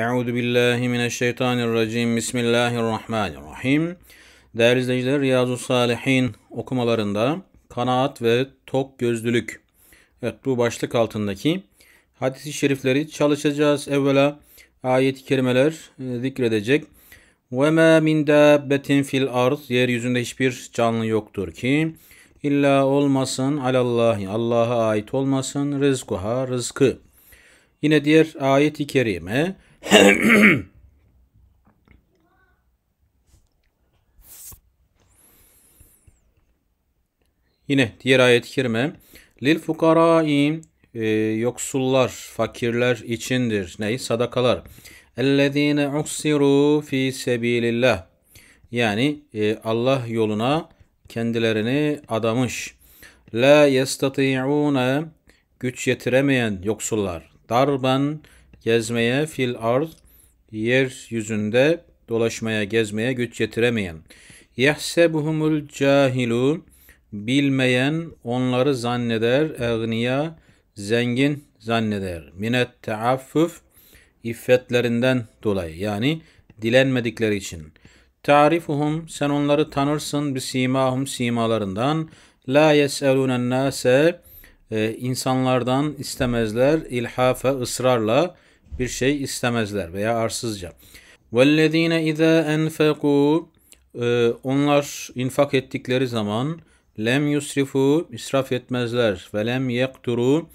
Euzu billahi mineşşeytanirracim. Bismillahirrahmanirrahim. Değerli izleyiciler Riyazu Salihin okumalarında kanaat ve tok gözlülük. Evet bu başlık altındaki hadis-i şerifleri çalışacağız. Evvela ayet-i kerimeler e, zikredecek. Ve ma min dabbetin fil arz yeryüzünde hiçbir canlı yoktur ki illa olmasın alallahi Allah'a ait olmasın rızkuha rızkı. Yine diğer ayet-i kerime Yine diğer ayet-i kerime. Lil fukarai e, yoksullar, fakirler içindir. Ney? Sadakalar. Ellezine uksiru fi sebilillah. Yani e, Allah yoluna kendilerini adamış. La yestati'une güç yetiremeyen yoksullar. Darban gezmeye fil ard yer yüzünde dolaşmaya gezmeye güç getiremeyen. Yehsebuhumul cahilu bilmeyen onları zanneder egniya zengin zanneder. Minet taaffuf iffetlerinden dolayı yani dilenmedikleri için. Tarifuhum sen onları tanırsın bir simahum simalarından. La yeselûnen nase e, insanlardan istemezler ilhafe ısrarla bir şey istemezler veya arsızca. وَالَّذ۪ينَ اِذَا اَنْفَقُوا Onlar infak ettikleri zaman lem yusrifu israf etmezler ve lem yekturu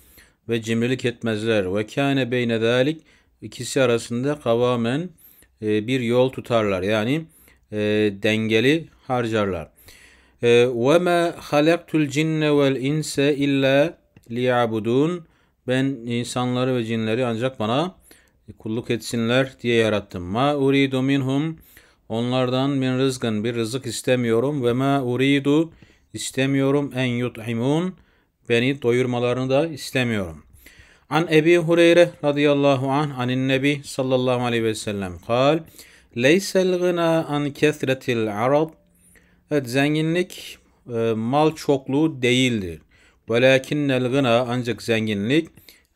ve cimrilik etmezler ve kâne beyne dâlik ikisi arasında kavamen e, bir yol tutarlar yani e, dengeli harcarlar. E, ve ma halaktul cinne vel inse illa liyabudun ben insanları ve cinleri ancak bana e, kulluk etsinler diye yarattım. Ma uridu minhum onlardan min rızkın bir rızık istemiyorum ve ma uridu istemiyorum en yut'imun beni doyurmalarını da istemiyorum. An Ebi Hureyre radıyallahu an anin nebi sallallahu aleyhi ve sellem kal Leysel gına an kethretil arab Evet zenginlik e, mal çokluğu değildir. Velakinnel gına ancak zenginlik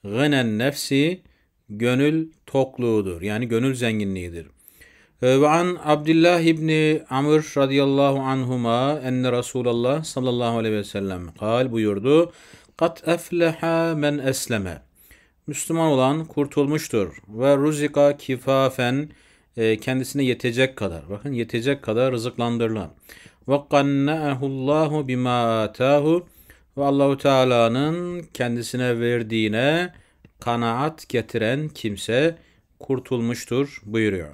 gınen nefsi gönül tokluğudur. Yani gönül zenginliğidir. Ee, ve an Abdullah ibni Amr radıyallahu anhuma enne Resulallah sallallahu aleyhi ve sellem kal buyurdu. Kat efleha men esleme. Müslüman olan kurtulmuştur. Ve ruzika kifafen e, kendisine yetecek kadar. Bakın yetecek kadar rızıklandırılan. Ve qanna'ahullahu bima atahu. Ve Allahu Teala'nın kendisine verdiğine kanaat getiren kimse kurtulmuştur buyuruyor.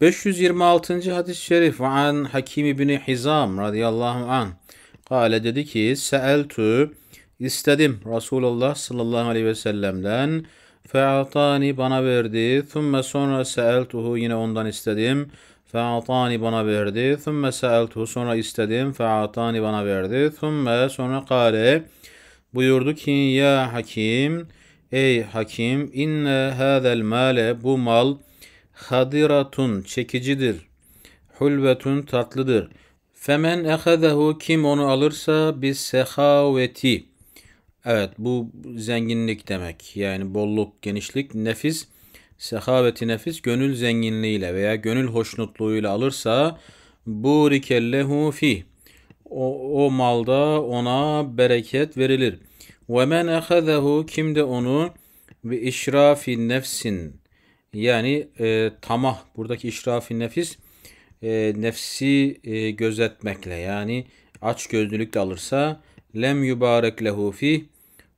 526. hadis-i şerif an Hakim İbni Hizam radıyallahu an kale dedi ki seeltu istedim Resulullah sallallahu aleyhi ve sellem'den fe'atani bana verdi Thumma sonra seeltuhu yine ondan istedim fe'atani bana verdi Thumma seeltuhu sonra istedim fe'atani bana verdi Thumma sonra kale buyurdu ki ya hakim Ey hakim inne hadel male bu mal hadiratun çekicidir. Hulvetun tatlıdır. Femen ehadehu kim onu alırsa biz sehaveti. Evet bu zenginlik demek. Yani bolluk, genişlik, nefis, sehaveti nefis gönül zenginliğiyle veya gönül hoşnutluğuyla alırsa bu rikellehu fi. O, o malda ona bereket verilir. Ve men ehazehu kim de onu ve işrafi nefsin yani e, tamah buradaki işrafi nefis e, nefsi e, gözetmekle yani aç gözlülükle alırsa lem yubarek lehu fi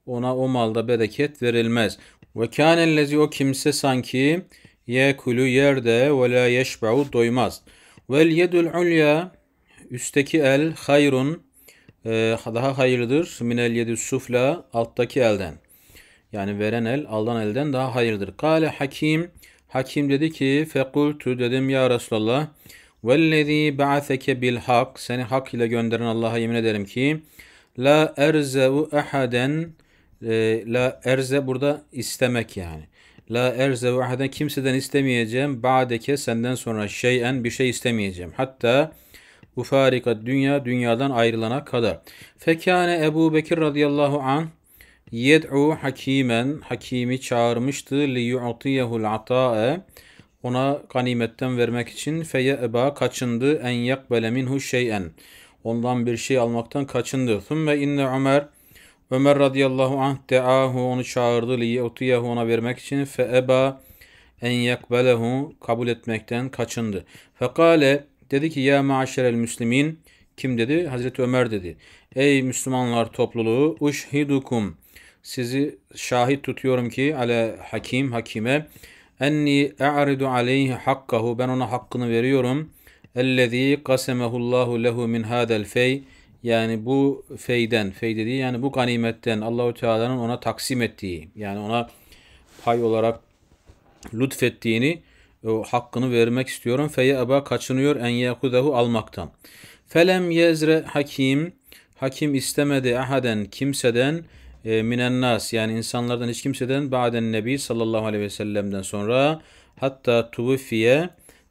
ona o malda bereket verilmez. Ve kânellezi o kimse sanki ye kulu yerde ve la yeşba'u doymaz. Vel yedül ulya üstteki el hayrun ee, daha hayırlıdır minel yedi sufla alttaki elden. Yani veren el aldan elden daha hayırdır. Kale hakim. Hakim dedi ki fekultu dedim ya Resulallah. Vellezî ba'aseke bil hak. Seni hak ile gönderen Allah'a yemin ederim ki la erzevu ehaden e, la erze burada istemek yani. La erzevu ehaden kimseden istemeyeceğim. Ba'deke senden sonra şeyen bir şey istemeyeceğim. Hatta bu ufarika dünya dünyadan ayrılana kadar. Fekane Ebu Bekir radıyallahu an yed'u hakimen hakimi çağırmıştı li yu'tiyehul atae ona ganimetten vermek için feye eba kaçındı en yakbele minhu şeyen ondan bir şey almaktan kaçındı. Thumme inne Ömer Ömer radıyallahu anh deahu onu çağırdı li yu'tiyehu ona vermek için fe eba en yakbelehu kabul etmekten kaçındı. Fekale Dedi ki ya maşerel müslimin kim dedi? Hazreti Ömer dedi. Ey Müslümanlar topluluğu uşhidukum sizi şahit tutuyorum ki ale hakim hakime enni e'ridu aleyhi hakkahu ben ona hakkını veriyorum. Ellezî kasemehullahu lehu min hadel fey yani bu feyden, fey dediği yani bu ganimetten Allahu Teala'nın ona taksim ettiği yani ona pay olarak lütfettiğini hakkını vermek istiyorum. Feye eba kaçınıyor en yakudahu almaktan. Felem yezre hakim hakim istemedi ahaden kimseden e, nas? yani insanlardan hiç kimseden ba'den nebi sallallahu aleyhi ve sellem'den sonra hatta tuvfiye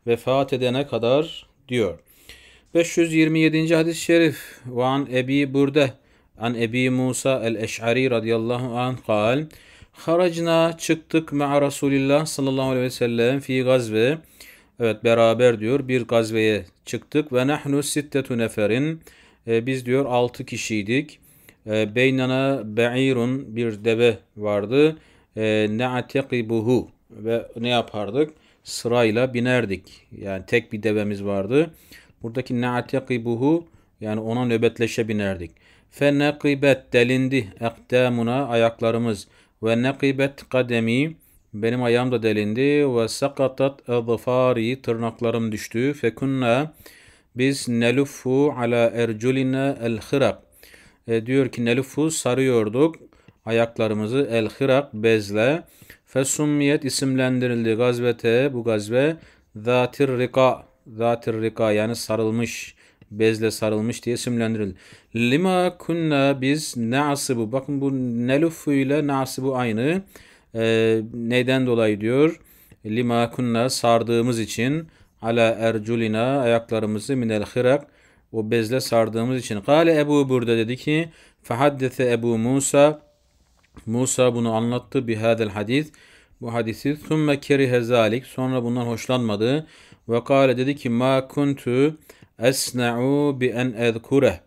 vefat edene kadar diyor. 527. hadis-i şerif ve an Ebi burda. an Ebi Musa el-Eş'ari radıyallahu anh kal Haracına çıktık me'a Resulillah sallallahu aleyhi ve sellem fi gazve. Evet beraber diyor bir gazveye çıktık. Ve nahnu sittetu neferin. E, biz diyor altı kişiydik. E, beynana be'irun bir deve vardı. ne ne'atekibuhu ve ne yapardık? Sırayla binerdik. Yani tek bir devemiz vardı. Buradaki ne ne'atekibuhu yani ona nöbetleşe binerdik. Fe nekibet delindi ekdamuna ayaklarımız. Ve nekibet kademi benim ayağım da delindi ve sakatat azfari tırnaklarım düştü. Fekunna biz nelufu ala erculina el hırak. E, diyor ki nelufu sarıyorduk ayaklarımızı el hırak bezle. Fesummiyet isimlendirildi gazvete bu gazve zatir rika zatir rika yani sarılmış bezle sarılmış diye simlendirildi. Lima kunna biz na'sibu. Bakın bu nelufu ile na'sibu aynı. Ee, neyden dolayı diyor? Lima kunna sardığımız için ala erculina ayaklarımızı minel hirak o bezle sardığımız için. Kale Ebu burada dedi ki fahaddese Ebu Musa Musa bunu anlattı bihadel hadis bu hadisi thumme kerihe zalik sonra bundan hoşlanmadı ve kale dedi ki ma kuntu Esna'u bi en ezkure.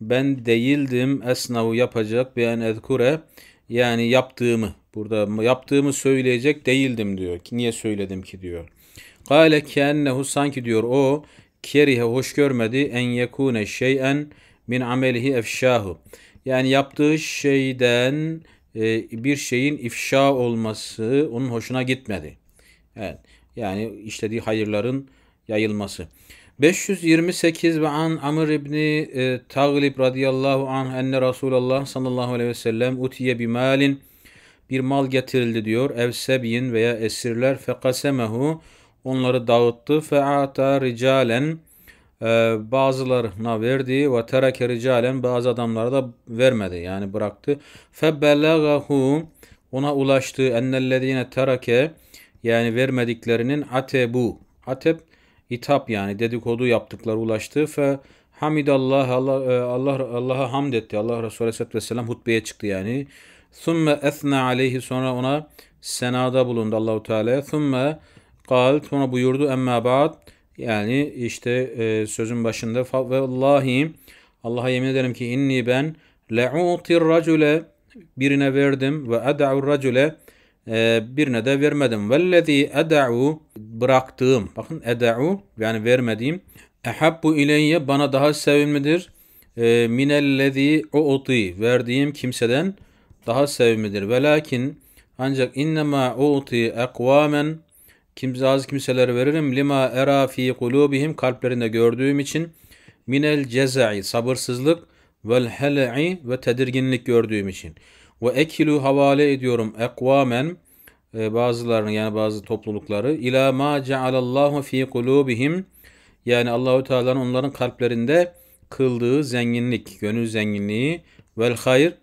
Ben değildim esna'u yapacak bi en ezkure. Yani yaptığımı. Burada yaptığımı söyleyecek değildim diyor. Niye söyledim ki diyor. Kale kennehu sanki diyor o kerihe hoş görmedi en yekune şeyen min amelihi efşahu. Yani yaptığı şeyden e, bir şeyin ifşa olması onun hoşuna gitmedi. Evet. Yani işlediği hayırların yayılması. 528 ve an Amr ibni e, Taglib radıyallahu anh enne Resulallah sallallahu aleyhi ve sellem utiye bir malin bir mal getirildi diyor. Evsebiyin veya esirler fekasemehu onları dağıttı. Fe'ata ricalen e, bazılarına verdi ve tereke ricalen bazı adamlara da vermedi. Yani bıraktı. Febelagahu ona ulaştı ennellezine tereke yani vermediklerinin atebu. Ateb hitap yani dedikodu yaptıkları ulaştı ve hamidallah Allah e, Allah Allah'a hamd etti. Allah Resulü Aleyhisselatü Vesselam hutbeye çıktı yani. Thumme esna aleyhi sonra ona senada bulundu Allahu Teala. Thumme kal sonra buyurdu emma ba'd yani işte e, sözün başında ve vallahi Allah'a yemin ederim ki inni ben le'utir racule birine verdim ve ed'u racule e, birine de vermedim. Vellezî ed'u bıraktığım bakın eda'u yani vermediğim ehabbu ileyye bana daha sevimlidir e, minellezî u'ti verdiğim kimseden daha sevimlidir. Ve lakin ancak innema u'ti ekvamen kimse az kimseler veririm lima era fi kulubihim kalplerinde gördüğüm için minel ceza'i sabırsızlık vel hel'i ve tedirginlik gördüğüm için ve ekilu havale ediyorum ekvamen ee, bazılarını yani bazı toplulukları ila ma cealallahu fi kulubihim yani Allahu Teala'nın onların kalplerinde kıldığı zenginlik, gönül zenginliği vel hayır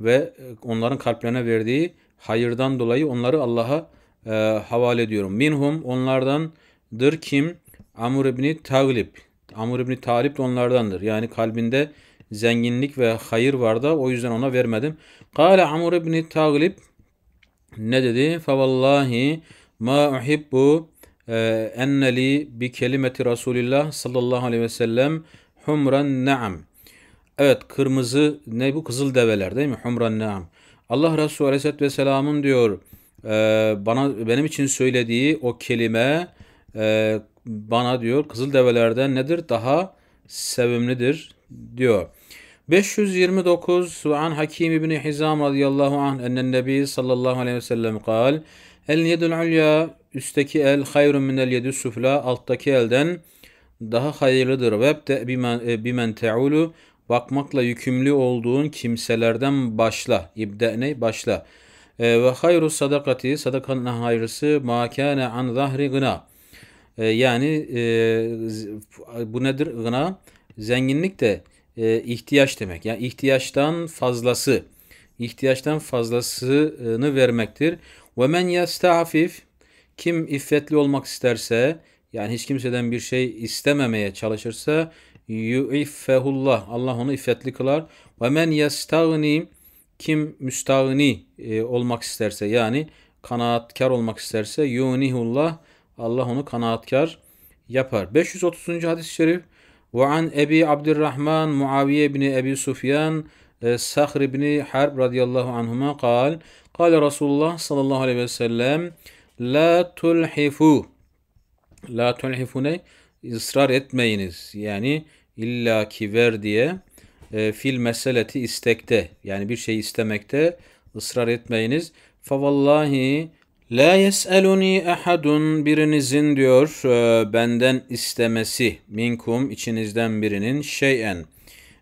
ve onların kalplerine verdiği hayırdan dolayı onları Allah'a e, havale ediyorum. Minhum onlardandır kim? Amr ibn Taglib. Amr ibn Talib de onlardandır. Yani kalbinde zenginlik ve hayır vardı o yüzden ona vermedim. Kale Amr ibn Taglib ne dedi? Fevallahi ma uhibbu e, enneli bi kelimeti Resulillah sallallahu aleyhi ve sellem humran naam. Evet kırmızı ne bu kızıl develer değil mi? Humran naam. Allah Resulü aleyhisselatü vesselamın diyor e, bana benim için söylediği o kelime e, bana diyor kızıl develerden nedir? Daha sevimlidir diyor. 529 suan an Hakim İbni Hizam radıyallahu anh ennen nebi sallallahu aleyhi ve sellem kal El yedül ulya üstteki el hayrun minel yedü sufla alttaki elden daha hayırlıdır. Vebde bimen, e, bimen teulu bakmakla yükümlü olduğun kimselerden başla. İbde ne? Başla. E, ve hayru sadakati sadakanın hayrısı ma an zahri gına. E, yani e, bu nedir gına? Zenginlik de e, ihtiyaç demek. Yani ihtiyaçtan fazlası. ihtiyaçtan fazlasını vermektir. Ve men yestafif kim iffetli olmak isterse yani hiç kimseden bir şey istememeye çalışırsa yuiffehullah Allah onu iffetli kılar. Ve men yestagni kim müstağni e, olmak isterse yani kanaatkar olmak isterse yunihullah Allah onu kanaatkar yapar. 530. hadis-i şerif ve an Ebi Abdurrahman Muaviye bin Ebi Sufyan e, sahr bin Harb radıyallahu anhuma kal Kale Resulullah sallallahu aleyhi ve sellem La tulhifu La tulhifu ne? ısrar etmeyiniz. Yani illaki ver diye e, fil meseleti istekte yani bir şey istemekte ısrar etmeyiniz. Favallahi La yes'eluni ahadun birinizin diyor e, benden istemesi minkum içinizden birinin şeyen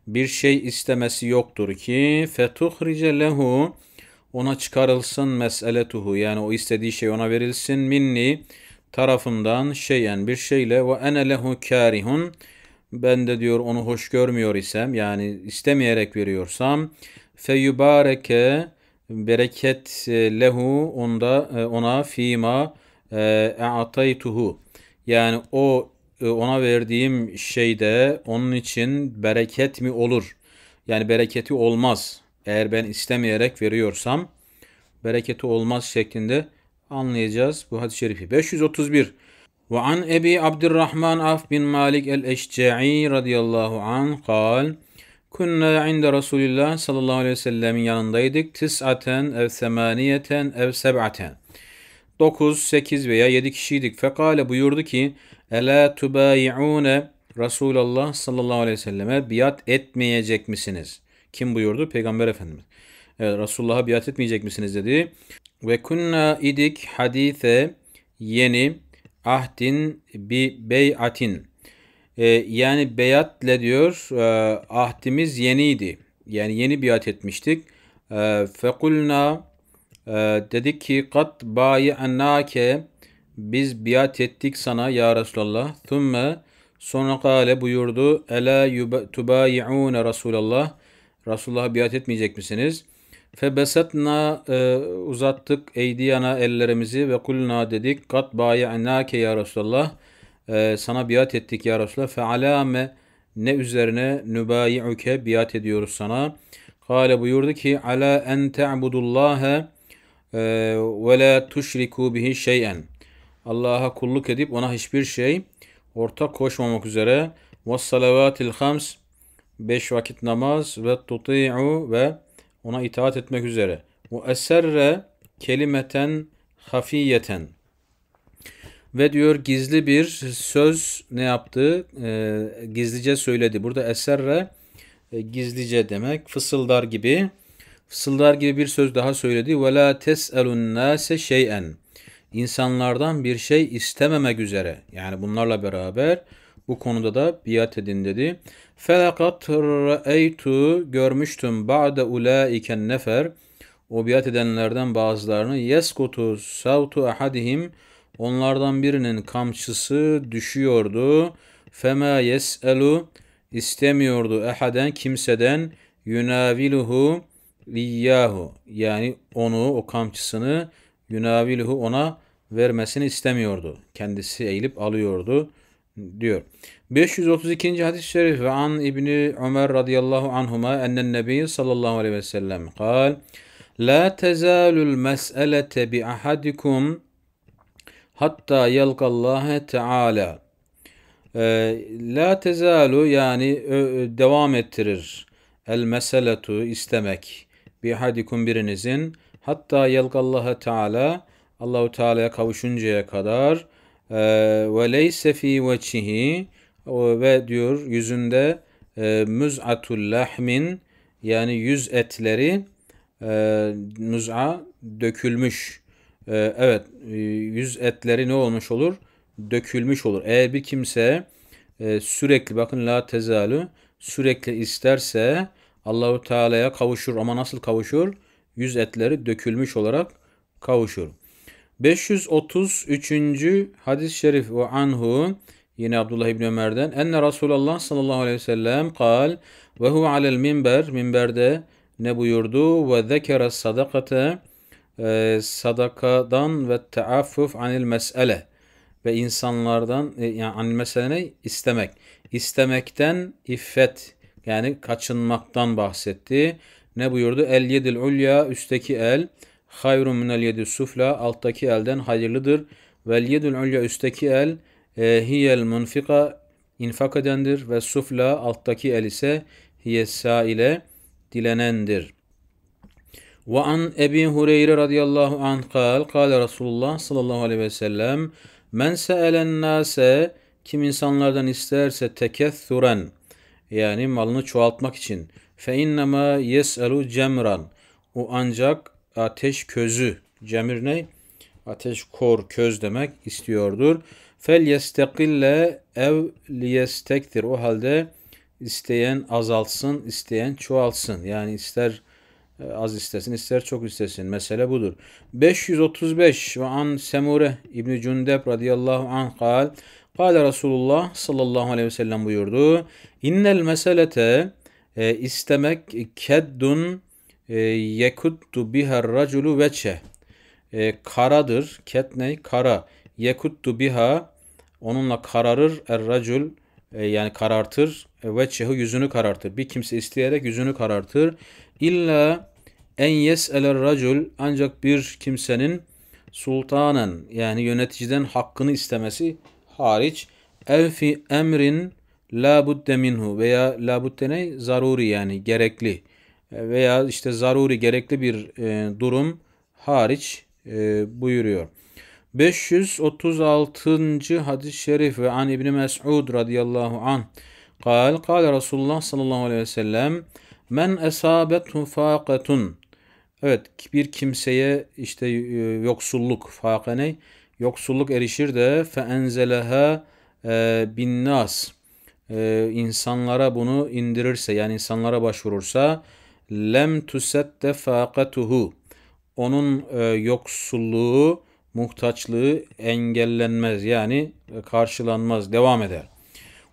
bir şey istemesi yoktur ki fetuhrice lehu ona çıkarılsın meseletuhu yani o istediği şey ona verilsin minni tarafından şeyen bir şeyle ve ene lehu karihun ben de diyor onu hoş görmüyor isem yani istemeyerek veriyorsam feyubareke bereket e, lehu onda e, ona fima e, e'ataytuhu. Yani o ona verdiğim şeyde onun için bereket mi olur? Yani bereketi olmaz. Eğer ben istemeyerek veriyorsam bereketi olmaz şeklinde anlayacağız bu hadis-i şerifi. 531 Ve an Ebi Abdurrahman Af bin Malik el-Eşca'i radıyallahu anh kal Kunna inde Resulillah sallallahu aleyhi ve sellemin yanındaydık. Tis'aten ev semaniyeten ev seb'aten. 9, 8 veya 7 kişiydik. Fekale buyurdu ki Ela tubayi'une Resulullah sallallahu aleyhi ve selleme biat etmeyecek misiniz? Kim buyurdu? Peygamber Efendimiz. Evet, Resulullah'a biat etmeyecek misiniz dedi. Ve kunna idik hadise yeni ahdin bi beyatin. E, yani beyatle diyor e, ahdimiz yeniydi. Yani yeni biat etmiştik. E, fekulna e, dedik ki kat bayi ennake biz biat ettik sana ya Resulallah. Thumme sonra kale buyurdu. Ela tubayi'une Resulallah. Resulullah'a biat etmeyecek misiniz? Febesatna e, uzattık eydiyana ellerimizi ve kulna dedik. Kat bayi'nake ya Resulallah e, sana biat ettik ya Resulallah. Fealame ne üzerine nübayi'uke biat ediyoruz sana. Kale buyurdu ki ala en te'budullâhe e, ve la tuşriku bihi şey'en. Allah'a kulluk edip ona hiçbir şey ortak koşmamak üzere ve salavatil hams beş vakit namaz ve tuti'u ve ona itaat etmek üzere. Ve eserre kelimeten hafiyeten ve diyor gizli bir söz ne yaptı? E, gizlice söyledi. Burada eserre e, gizlice demek. Fısıldar gibi. Fısıldar gibi bir söz daha söyledi. Ve la tes'elun nase şey'en. İnsanlardan bir şey istememek üzere. Yani bunlarla beraber bu konuda da biat edin dedi. Felakat ra'eytu görmüştüm ba'de ulaiken nefer. O biat edenlerden bazılarını yeskutu savtu ahadihim Onlardan birinin kamçısı düşüyordu. Fema yes'elu istemiyordu ehaden kimseden yunaviluhu iyyahu yani onu o kamçısını yunaviluhu ona vermesini istemiyordu. Kendisi eğilip alıyordu diyor. 532. hadis-i şerif ve an İbni Ömer radıyallahu anhuma ennen nebi sallallahu aleyhi ve sellem kal La tezalul mes'elete bi ahadikum hatta yelkallâhe teâlâ. Ee, la tezalu yani devam ettirir. El meseletu istemek. Bir hadikum birinizin hatta yelkallâhe teâlâ. Allahu Teala'ya kavuşuncaya kadar e, ve leyse fi veçihi ve diyor yüzünde e, müz'atul lahmin yani yüz etleri e, müz'a dökülmüş ee, evet e, yüz etleri ne olmuş olur? Dökülmüş olur. Eğer bir kimse e, sürekli bakın la tezalu sürekli isterse Allahu Teala'ya kavuşur ama nasıl kavuşur? Yüz etleri dökülmüş olarak kavuşur. 533. hadis-i şerif ve anhu yine Abdullah İbni Ömer'den enne Resulallah sallallahu aleyhi ve sellem kal ve hu alel minber minberde ne buyurdu ve zekere sadakate e, sadakadan ve taaffuf anil mes'ele ve insanlardan e, yani anil mes'ele istemek. İstemekten iffet yani kaçınmaktan bahsetti. Ne buyurdu? El yedil ulya üstteki el hayrun minel yedi sufla alttaki elden hayırlıdır. Vel yedil ulya üstteki el e, hiyel munfika infak edendir ve sufla alttaki el ise hiye ile dilenendir.'' Ve an Ebi Hureyre radıyallahu anh kal, kale Resulullah sallallahu aleyhi ve sellem, men seelen nase, kim insanlardan isterse tekethuren, yani malını çoğaltmak için, fe innema yeselu cemran, o ancak ateş közü, cemir ne? Ateş kor, köz demek istiyordur. Fel yestekille ev liyestektir. O halde isteyen azalsın, isteyen çoğalsın. Yani ister e, az istesin ister çok istesin. Mesele budur. 535 ve an Semure İbni Cündep radıyallahu anh kal. Kale Resulullah sallallahu aleyhi ve sellem buyurdu. İnnel meselete e, istemek keddun e, yekuttu biher raculu veçe. E, karadır. Ket ne? Kara. Yekuttu biha onunla kararır er racul e, yani karartır. E, veçehu yüzünü karartır. Bir kimse isteyerek yüzünü karartır. İlla en yes'eler racul ancak bir kimsenin sultanen yani yöneticiden hakkını istemesi hariç elfi emrin la budde minhu veya la budde ne? Zaruri yani gerekli veya işte zaruri gerekli bir e, durum hariç e, buyuruyor. 536. hadis-i şerif ve an İbni Mes'ud radıyallahu anh قال قال Resulullah sallallahu aleyhi ve sellem men esabethu faqatun Evet bir kimseye işte e, yoksulluk fakane yoksulluk erişir de fe enzeleha e, bin nas e, insanlara bunu indirirse yani insanlara başvurursa lem tusette faqatuhu onun yoksulluğu muhtaçlığı engellenmez yani karşılanmaz devam eder.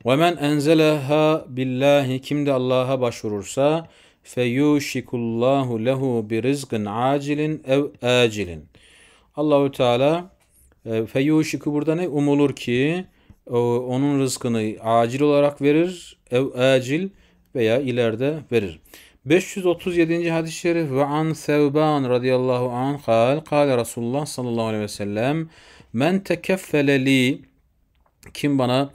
Ve men enzeleha billahi kim de Allah'a başvurursa feyuşikullahu lehu bir rizqin acilin ev acilin. Allahu Teala feyuşiku burada ne umulur ki onun rızkını acil olarak verir ev acil veya ileride verir. 537. hadis-i şerif ve an Sevban radıyallahu anh kal kale Resulullah sallallahu aleyhi ve sellem men tekeffele li kim bana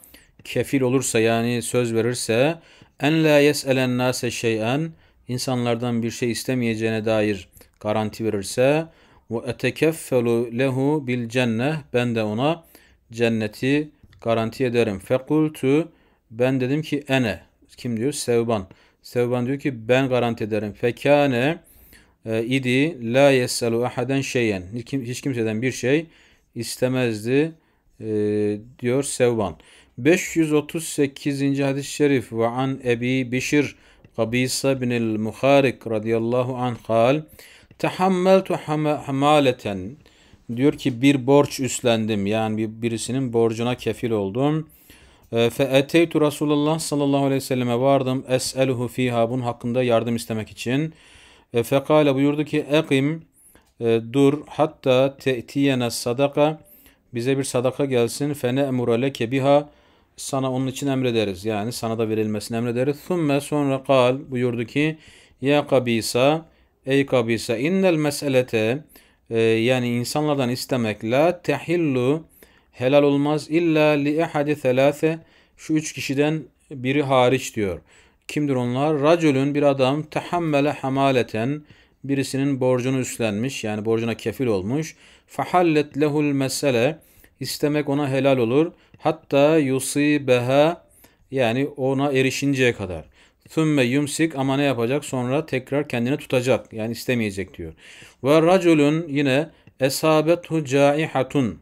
kefil olursa yani söz verirse en la yes'elen nase şey'en insanlardan bir şey istemeyeceğine dair garanti verirse ve etekeffelu lehu bil cenneh ben de ona cenneti garanti ederim. Fekultu ben dedim ki ene kim diyor? Sevban. Sevban diyor ki ben garanti ederim. Fekane e, idi la yeselu ahaden şeyen. Hiç kimseden bir şey istemezdi e, diyor Sevban. 538. hadis-i şerif ve an Ebi Bişir قبيصة بن المخارك radıyallahu anh hal, Tehammeltu hamaleten diyor ki bir borç üstlendim. Yani bir, birisinin borcuna kefil oldum. Ee, fe eteytu Resulullah sallallahu aleyhi ve selleme vardım. Es'eluhu fiha bunun hakkında yardım istemek için. Ee, Fekale buyurdu ki ekim e, dur hatta te'tiyene sadaka bize bir sadaka gelsin. Fe ne'mura leke biha sana onun için emrederiz. Yani sana da verilmesini emrederiz. Thumme sonra kal buyurdu ki Ya Kabisa Ey Kabisa innel meselete e, yani insanlardan istemek la tehillu helal olmaz illa li ehadi thelâfe şu üç kişiden biri hariç diyor. Kimdir onlar? Racülün bir adam tahammele hamaleten birisinin borcunu üstlenmiş yani borcuna kefil olmuş. Fahallet lehul mesele istemek ona helal olur. Hatta yusibeha yani ona erişinceye kadar. Thümme yumsik ama ne yapacak? Sonra tekrar kendine tutacak. Yani istemeyecek diyor. Ve raculun yine esabetu caihatun.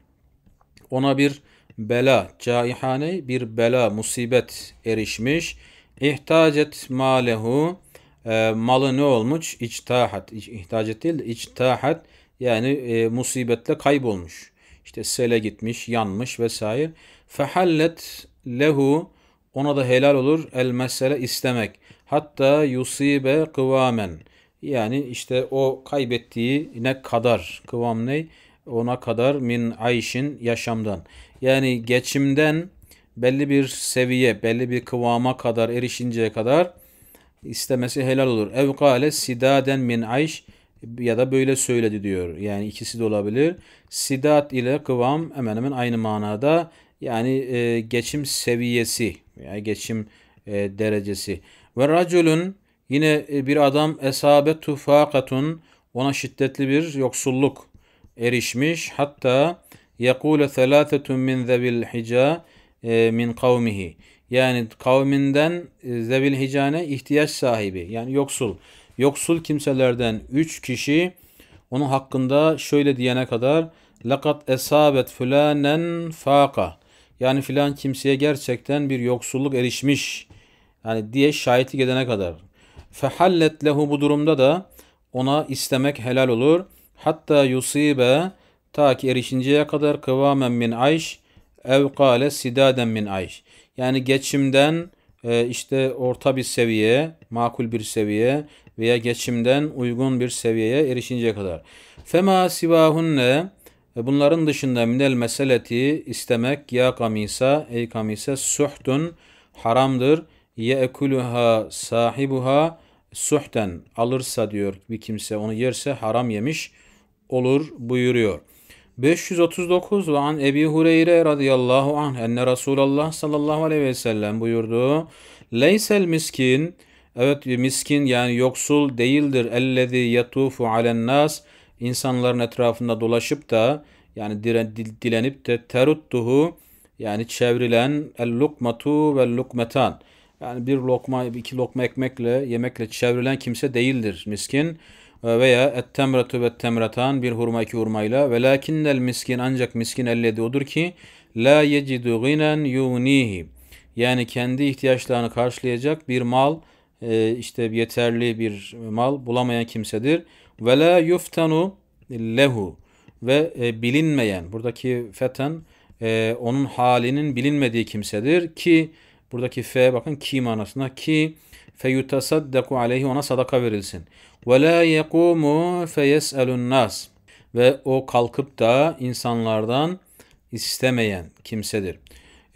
Ona bir bela, caihane bir bela, musibet erişmiş. İhtacet malehu. E, malı ne olmuş? İctahat İhtacet değil de içtahat. Yani e, musibetle kaybolmuş işte sele gitmiş, yanmış vesaire. Fehallet lehu ona da helal olur el mesele istemek. Hatta yusibe kıvamen. Yani işte o kaybettiği ne kadar kıvam ne? Ona kadar min ayşin yaşamdan. Yani geçimden belli bir seviye, belli bir kıvama kadar erişinceye kadar istemesi helal olur. Evkale sidaden min ayş ya da böyle söyledi diyor. Yani ikisi de olabilir. Sidat ile kıvam hemen hemen aynı manada. Yani e, geçim seviyesi, yani geçim e, derecesi. Ve raculun yine e, bir adam esabe tufakatun ona şiddetli bir yoksulluk erişmiş. Hatta yekule thelâthetun min zebil hica e, min kavmihi. Yani kavminden e, zevil hicane ihtiyaç sahibi yani yoksul yoksul kimselerden üç kişi onun hakkında şöyle diyene kadar lakat esabet fulanen faqa yani filan kimseye gerçekten bir yoksulluk erişmiş yani diye şahitlik edene kadar. Fehallet lehu bu durumda da ona istemek helal olur. Hatta yusibe ta ki erişinceye kadar kıvamen min ayş ev kale sidaden min ayş. Yani geçimden e, işte orta bir seviye, makul bir seviye veya geçimden uygun bir seviyeye erişinceye kadar. Fema sivahunne e, bunların dışında minel meseleti istemek ya kamisa ey kamise suhtun haramdır. Ye'ekuluha sahibuha suhten alırsa diyor bir kimse onu yerse haram yemiş olur buyuruyor. 539 ve an Ebi Hureyre radıyallahu anh enne Resulallah sallallahu aleyhi ve sellem buyurdu. Leysel miskin Evet miskin yani yoksul değildir. Ellezî yatufu alen insanların etrafında dolaşıp da yani dilenip de teruttuhu yani çevrilen el lukmatu ve lukmetan. Yani bir lokma, iki lokma ekmekle, yemekle çevrilen kimse değildir miskin. Veya et temratu ve temratan bir hurma iki hurmayla. Ve lakinnel miskin ancak miskin elledi odur ki la yecidu ginen yunihi. Yani kendi ihtiyaçlarını karşılayacak bir mal e, işte yeterli bir mal bulamayan kimsedir. Ve la yuftanu lehu ve e, bilinmeyen buradaki feten e, onun halinin bilinmediği kimsedir ki buradaki fe bakın ki manasına ki feyutasaddaku aleyhi ona sadaka verilsin. Ve la yekumu feyeselun nas ve o kalkıp da insanlardan istemeyen kimsedir.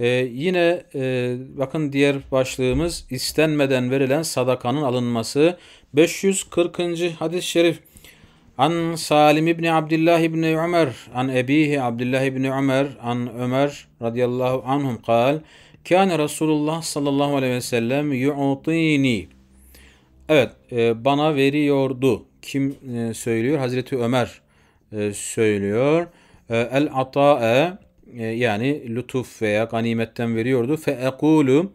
Ee, yine e, bakın diğer başlığımız istenmeden verilen sadakanın alınması 540. hadis-i şerif. An Salim İbni Abdullah İbni Ömer, an Ebihi Abdullah İbni Ömer, an Ömer radıyallahu anhum kal, Kâne Resulullah sallallahu aleyhi ve sellem yu'tini. Evet, e, bana veriyordu. Kim e, söylüyor? Hazreti Ömer e, söylüyor. E, El ata'e e, yani lütuf veya ganimetten veriyordu. Feekulu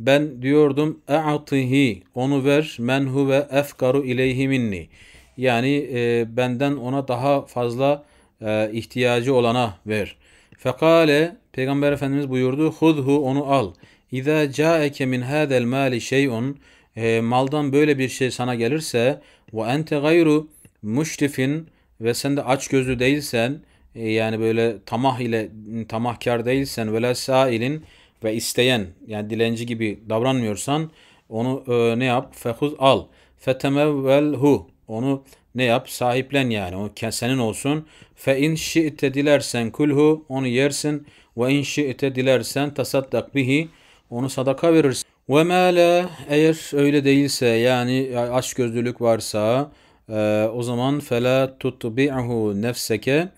ben diyordum e'atihi onu ver menhu ve efkaru ileyhi minni. Yani e, benden ona daha fazla e, ihtiyacı olana ver. Fekale Peygamber Efendimiz buyurdu hudhu onu al. İza caeke min hadel mali şey'un e, maldan böyle bir şey sana gelirse ve ente gayru muştifin ve sen de aç gözlü değilsen e, yani böyle tamah ile tamahkar değilsen ve sailin ve isteyen yani dilenci gibi davranmıyorsan onu e, ne yap? Fehuz al. Fetemevvelhu. Onu ne yap? Sahiplen yani. O senin olsun. Fe in şi'te dilersen kulhu. Onu yersin. Ve in şi'te dilersen tasaddak bihi. Onu sadaka verirsin. Ve mele eğer öyle değilse yani açgözlülük varsa e, o zaman fela tutbi'hu nefseke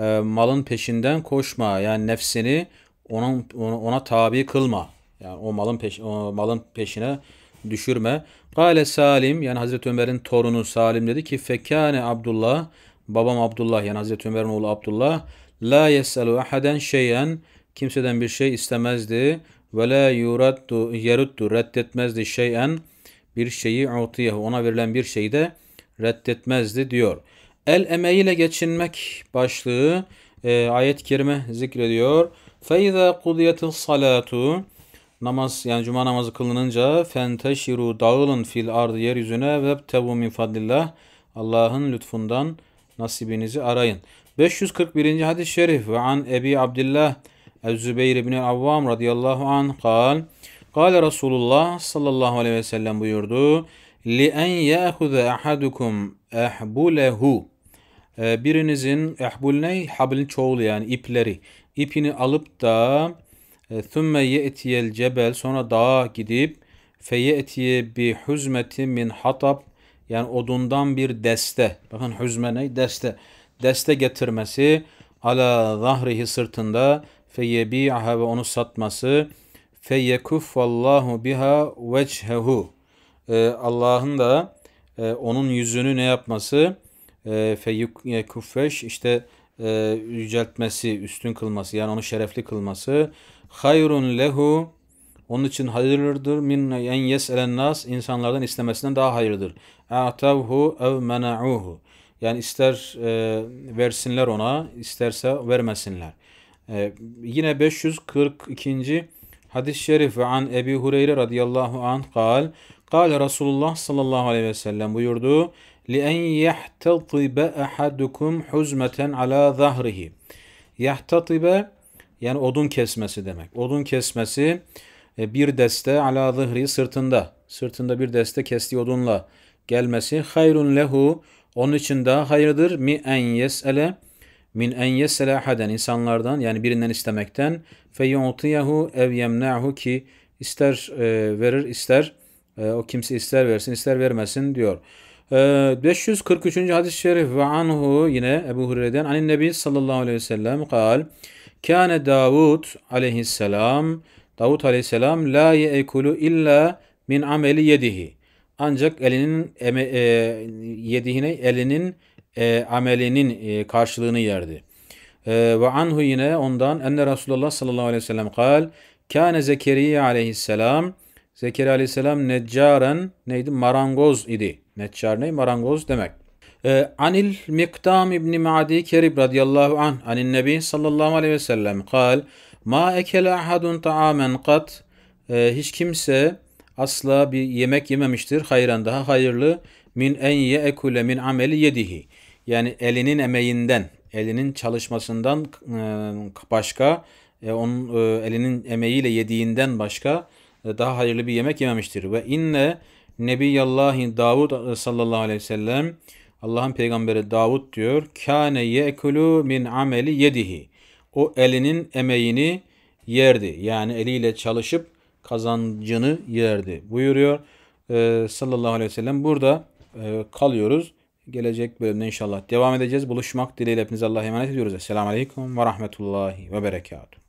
e, malın peşinden koşma. Yani nefsini onun ona tabi kılma. Yani o malın peş, o malın peşine düşürme. Gale Salim yani Hazreti Ömer'in torunu Salim dedi ki fekane Abdullah babam Abdullah yani Hazreti Ömer'in oğlu Abdullah la yeselu ahaden şeyen kimseden bir şey istemezdi ve la yuraddu yeruddu reddetmezdi şeyen bir şeyi utiyehu ona verilen bir şeyi de reddetmezdi diyor. El emeğiyle geçinmek başlığı e, ayet-i kerime zikrediyor. فَاِذَا kudiyatı salatu Namaz yani cuma namazı kılınınca fenteşiru dağılın fil ardı yeryüzüne وَبْتَبُوا min fadlillah Allah'ın lütfundan nasibinizi arayın. 541. hadis-i şerif ve an Ebi Abdillah Ez-Zübeyir ibn Avvam radıyallahu anh, kal Kale Resulullah sallallahu aleyhi ve sellem buyurdu. Li en ya'huza ahadukum ahbulehu ee, birinizin ehbulney hablin çoğul yani ipleri ipini alıp da ثُمَّ e, يَأْتِيَ cebel sonra dağa gidip فَيَأْتِيَ bi huzmeti min hatab yani odundan bir deste bakın huzme ne deste deste getirmesi ala zahrihi sırtında feyebi'aha ve onu satması feyekuffallahu biha vechehu ee, Allah'ın da e, onun yüzünü ne yapması e, fe kuffeş işte e, yüceltmesi, üstün kılması yani onu şerefli kılması hayrun lehu onun için hayırlıdır min en yeselen nas insanlardan istemesinden daha hayırlıdır. Atavhu ev menauhu. Yani ister e, versinler ona, isterse vermesinler. E, yine 542. hadis-i şerif ve an Ebi Hureyre radıyallahu anh kal, kal Resulullah sallallahu aleyhi ve sellem buyurdu. لأن يحتطب أحدكم حزمة على ظهره yahtatibe yani odun kesmesi demek. Odun kesmesi e, bir deste ala zıhri sırtında. Sırtında bir deste kestiği odunla gelmesi hayrun lehu onun için daha hayırdır mi en yesele min en yesele ahaden insanlardan yani birinden istemekten fe yu'tiyehu ev yemna'hu ki ister e, verir ister e, o kimse ister versin ister vermesin diyor. 543. Ee, hadis-i şerif ve anhu yine Ebu Hureyre'den anin nebi sallallahu aleyhi ve sellem kal Kâne Davud aleyhisselam Davud aleyhisselam la yeekulu illa min ameli yedihi ancak elinin eme, e, yediğine elinin e, amelinin e, karşılığını yerdi. E, ve anhu yine ondan enne Resulullah sallallahu aleyhi ve sellem kal kâne Zekeriya aleyhisselam Zekeriya aleyhisselam neccaren neydi marangoz idi. Neccar Marangoz demek. Ee, Anil Miktam İbni Ma'di Kerib radıyallahu an anin Nebi sallallahu aleyhi ve sellem kal Ma ekele ahadun ta'amen kat e, ee, Hiç kimse asla bir yemek yememiştir. Hayran daha hayırlı min en ye ekule min ameli yedihi. Yani elinin emeğinden, elinin çalışmasından e, başka, e, onun e, elinin emeğiyle yediğinden başka daha hayırlı bir yemek yememiştir. Ve inne Nebiyallahi Davud e, sallallahu aleyhi ve sellem Allah'ın peygamberi Davud diyor. Kâne ye'kulu min ameli yedihi. O elinin emeğini yerdi. Yani eliyle çalışıp kazancını yerdi buyuruyor e, sallallahu aleyhi ve sellem. Burada e, kalıyoruz. Gelecek bölümde inşallah devam edeceğiz. Buluşmak dileğiyle hepinize Allah'a emanet ediyoruz. Esselamu Aleyküm ve Rahmetullahi ve Berekatuhu.